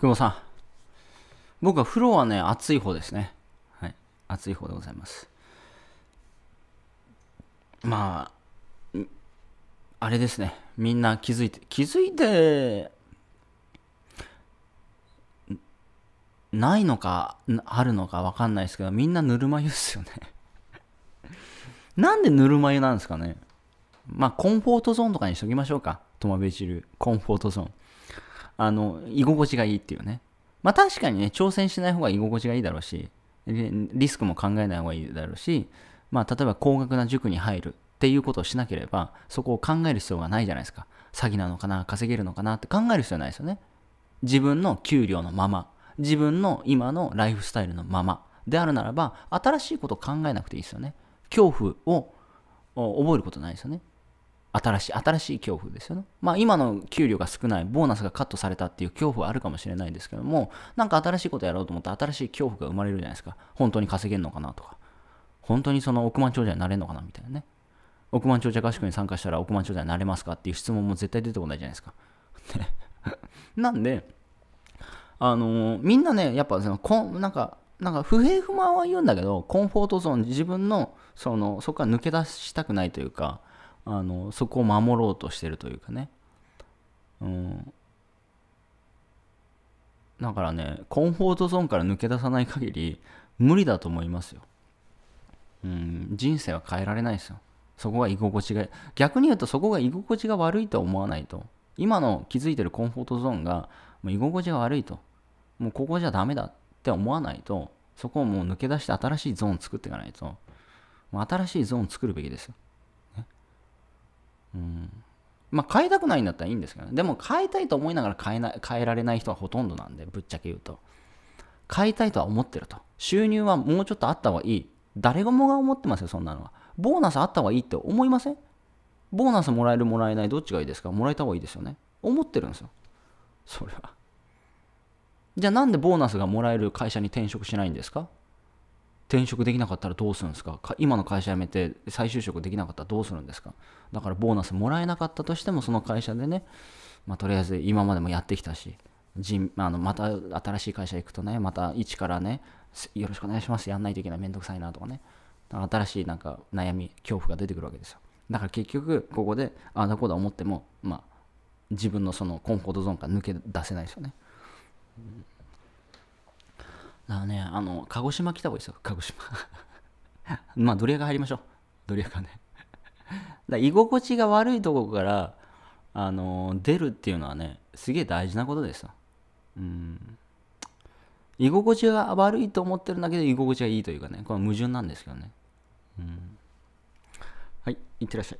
久保さん。僕は風呂はね、熱い方ですね。はい。熱い方でございます。まあ、あれですね。みんな気づいて、気づいて、ないのか、あるのかわかんないですけど、みんなぬるま湯っすよね なんでぬるま湯なんですかねまあ、コンフォートゾーンとかにしときましょうか。トマベチ流。コンフォートゾーン。あの、居心地がいいっていうね。まあ確かにね、挑戦しない方が居心地がいいだろうし、リスクも考えない方がいいだろうし、まあ例えば高額な塾に入るっていうことをしなければ、そこを考える必要がないじゃないですか。詐欺なのかな、稼げるのかなって考える必要ないですよね。自分の給料のまま、自分の今のライフスタイルのままであるならば、新しいことを考えなくていいですよね。恐怖を覚えることないですよね。新しい、新しい恐怖ですよね。まあ今の給料が少ない、ボーナスがカットされたっていう恐怖はあるかもしれないんですけども、なんか新しいことやろうと思ったら新しい恐怖が生まれるじゃないですか。本当に稼げるのかなとか。本当にその億万長者になれるのかなみたいなね。億万長者合宿に参加したら億万長者になれますかっていう質問も絶対出てこないじゃないですか。なんで、あのー、みんなね、やっぱそのこん、なんか、なんか不平不満は言うんだけど、コンフォートゾーン、自分の、その、そこから抜け出したくないというか、あのそこを守ろうとしてるというかね、うん、だからねコンフォートゾーンから抜け出さない限り無理だと思いますよ、うん、人生は変えられないですよそこが居心地が逆に言うとそこが居心地が悪いと思わないと今の気づいてるコンフォートゾーンがもう居心地が悪いともうここじゃダメだって思わないとそこをもう抜け出して新しいゾーン作っていかないともう新しいゾーン作るべきですよまあ、変えたくないんだったらいいんですけど、ね、でも変えたいと思いながら変えな変えられない人はほとんどなんで、ぶっちゃけ言うと。変えたいとは思ってると。収入はもうちょっとあった方がいい。誰もが思ってますよ、そんなのは。ボーナスあった方がいいって思いませんボーナスもらえる、もらえない、どっちがいいですかもらえた方がいいですよね。思ってるんですよ。それは。じゃあなんでボーナスがもらえる会社に転職しないんですか転職できなかったらどうするんですか今の会社辞めて再就職できなかったらどうするんですかだからボーナスもらえなかったとしてもその会社でね、まあ、とりあえず今までもやってきたしあのまた新しい会社行くとねまた一からねよろしくお願いしますやんないといけないめんどくさいなとかね新しいなんか悩み恐怖が出てくるわけですよだから結局ここでああだこうだ思ってもまあ自分のそのコンフォートゾーンから抜け出せないですよね、うんだからね、あの、鹿児島来た方がいいですよ、鹿児島。まあ、ドリアカ入りましょう。ドリアカね。だ居心地が悪いとこから、あの、出るっていうのはね、すげえ大事なことですよ。うん。居心地が悪いと思ってるんだけど居心地がいいというかね、これは矛盾なんですけどね。うん。はい、いってらっしゃい。